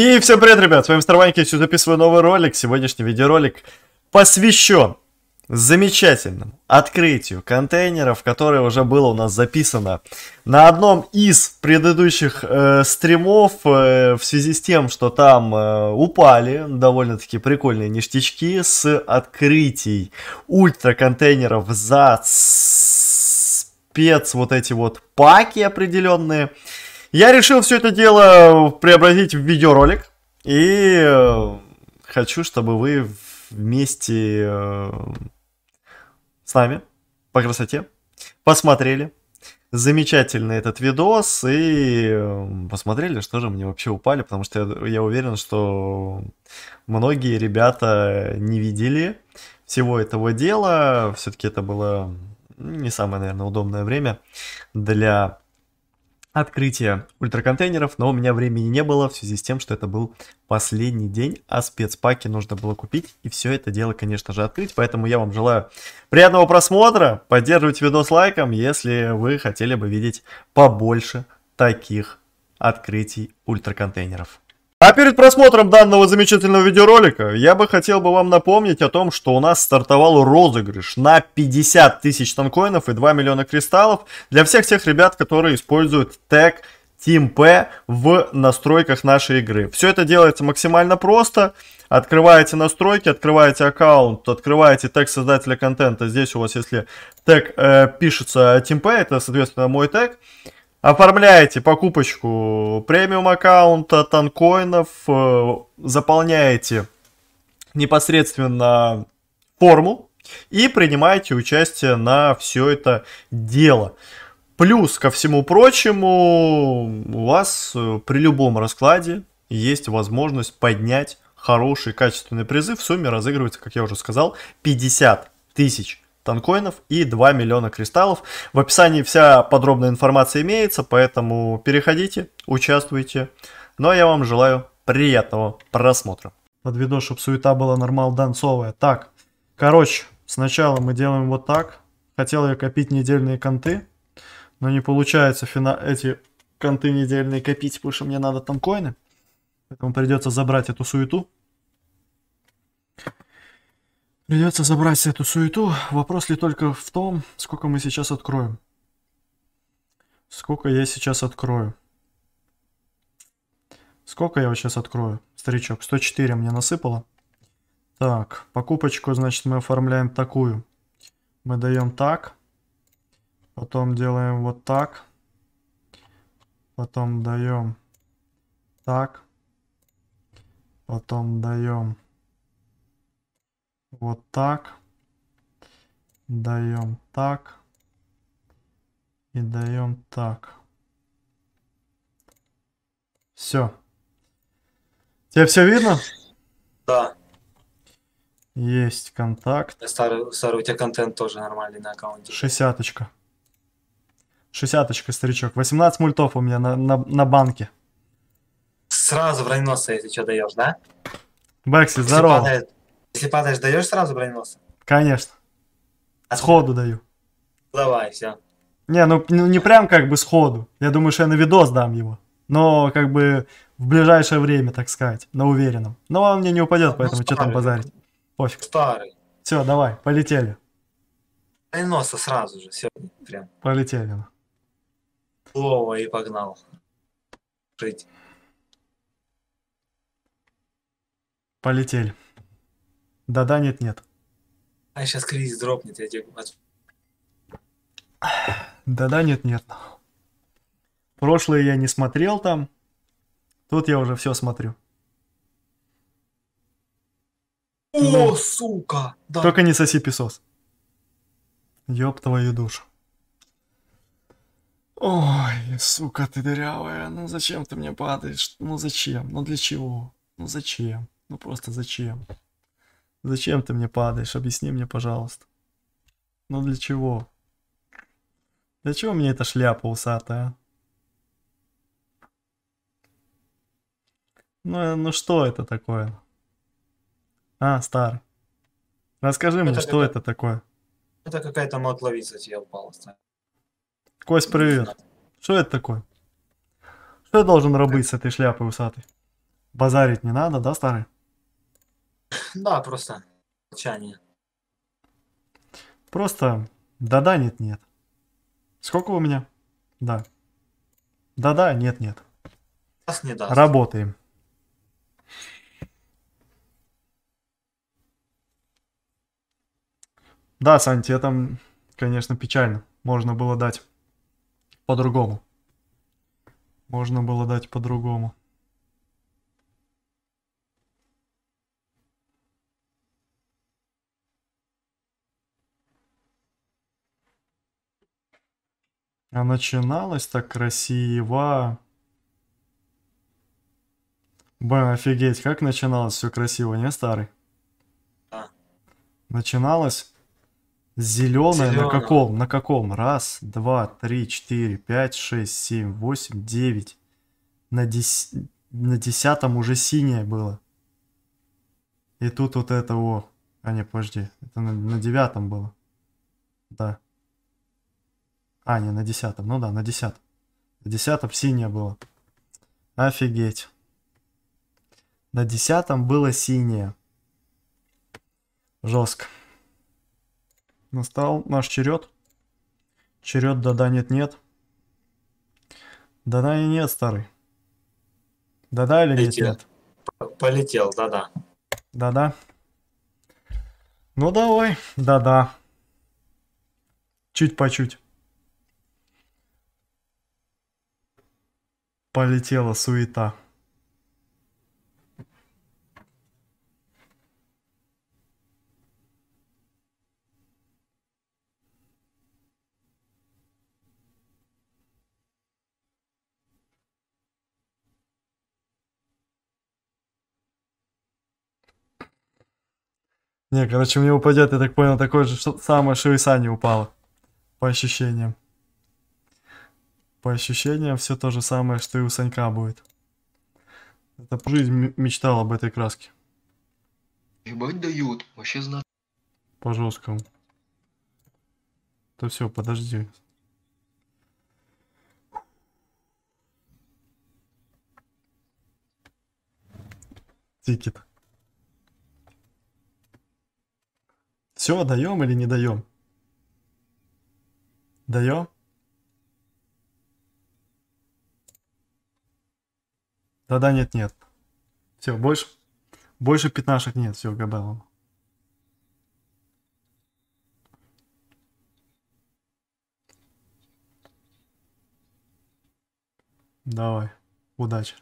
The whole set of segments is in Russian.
И всем привет, ребят, с вами Старваньки, я сегодня записываю новый ролик. Сегодняшний видеоролик посвящен замечательному открытию контейнеров, которое уже было у нас записано на одном из предыдущих э, стримов э, в связи с тем, что там э, упали довольно-таки прикольные ништячки с открытий ультра контейнеров за спец вот эти вот паки определенные – я решил все это дело преобразить в видеоролик. И э, хочу, чтобы вы вместе э, с нами по красоте посмотрели замечательный этот видос и э, посмотрели, что же мне вообще упали, потому что я, я уверен, что многие ребята не видели всего этого дела. Все-таки это было не самое, наверное, удобное время для открытие ультраконтейнеров, но у меня времени не было в связи с тем, что это был последний день, а спецпаки нужно было купить и все это дело, конечно же, открыть. Поэтому я вам желаю приятного просмотра, поддерживайте видос лайком, если вы хотели бы видеть побольше таких открытий ультраконтейнеров. А перед просмотром данного замечательного видеоролика я бы хотел бы вам напомнить о том, что у нас стартовал розыгрыш на 50 тысяч танкоинов и 2 миллиона кристаллов для всех тех ребят, которые используют тег TeamP в настройках нашей игры. Все это делается максимально просто. Открываете настройки, открываете аккаунт, открываете тег создателя контента. Здесь у вас, если тег э, пишется TeamP, это, соответственно, мой тег оформляете покупочку премиум аккаунта, танкоинов, э, заполняете непосредственно форму и принимаете участие на все это дело. Плюс ко всему прочему, у вас э, при любом раскладе есть возможность поднять хороший качественный призыв. В сумме разыгрывается, как я уже сказал, 50 тысяч танкоинов и 2 миллиона кристаллов. В описании вся подробная информация имеется, поэтому переходите, участвуйте. Ну а я вам желаю приятного просмотра. Под видос, чтобы суета была нормал данцовая. Так, короче, сначала мы делаем вот так. Хотел я копить недельные конты, но не получается фина... эти конты недельные копить, потому что мне надо танкоины. Поэтому придется забрать эту суету. Придется забрать эту суету. Вопрос ли только в том, сколько мы сейчас откроем. Сколько я сейчас открою. Сколько я вот сейчас открою, старичок? 104 мне насыпало. Так, покупочку, значит, мы оформляем такую. Мы даем так. Потом делаем вот так. Потом даем так. Потом даем вот так. Даем так. И даем так. Все. Тебе все видно? Да. Есть контакт. Старый, старый, у тебя контент тоже нормальный на аккаунте. Шестьдесяточка. Шестьдесяточка, старичок. 18 мультов у меня на, на, на банке. Сразу в райноса, если что даешь, да? Бэкси, здорово. Падает. Если падаешь, даешь сразу броненосца. Конечно. А сходу ты? даю. Давай, все. Не, ну, ну, не прям как бы сходу. Я думаю, что я на видос дам его. Но как бы в ближайшее время, так сказать, на уверенном. Но он мне не упадет, ну, поэтому что там базарить? Пофиг. Старый. Все, давай, полетели. Броненосца сразу же, все, прям. Полетели. Слово ну. и погнал. Жить. Полетели. Да-да, нет-нет. А сейчас кризис дропнет, я тебе... Да-да, нет-нет. Прошлое я не смотрел там. Тут я уже все смотрю. О, ну, сука! Да. Только не соси песос. Ёб твою душу. Ой, сука, ты дырявая. Ну зачем ты мне падаешь? Ну зачем? Ну для чего? Ну зачем? Ну просто зачем? Зачем ты мне падаешь? Объясни мне, пожалуйста. Ну для чего? Для чего мне эта шляпа усатая? Ну, э, ну что это такое? А, старый. Расскажи это мне, что это такое? Это какая-то мотловица тебе упала. Кость, ну, привет. Что это такое? Что я должен робить с этой шляпой усатой? Базарить не надо, да, старый? Да, просто молчание. Просто да-да, нет-нет. Сколько у меня? Да. Да-да, нет-нет. Даст, не даст. Работаем. Да, Сань, тебе там, конечно, печально. Можно было дать по-другому. Можно было дать по-другому. А начиналось так красиво. Бэм, офигеть, как начиналось все красиво, не старый? А. Начиналось зеленое, на каком? На каком? Раз, два, три, четыре, пять, шесть, семь, восемь, девять. На, дес... на десятом уже синее было. И тут вот это о. А не, подожди, это на, на девятом было. Да. А, не, на десятом. Ну да, на десятом. На десятом синее было. Офигеть. На десятом было синее. Жестко. Настал наш черед. Черед да-да нет-нет. Да-да и нет, старый. Да-да или нет нет? Полетел, да-да. Да-да. Ну давай, да-да. Чуть по чуть. Полетела суета. Не, короче, мне упадет, я так понял, такое же что, самое, что и Сане упало. По ощущениям. По ощущениям все то же самое, что и у Санька будет. Это жизнь мечтал об этой краске. Ебать дают, вообще знать. По жесткому. Да все, подожди. Тикет. Все, даем или не даем? Даем? Да нет-нет. Все, больше, больше пятнашек нет, все, Габелом. Давай, удачи.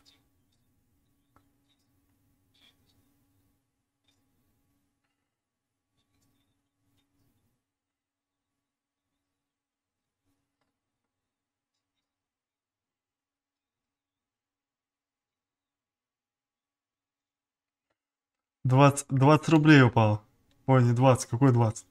20, 20 рублей упал. Ой, не 20, какой 20?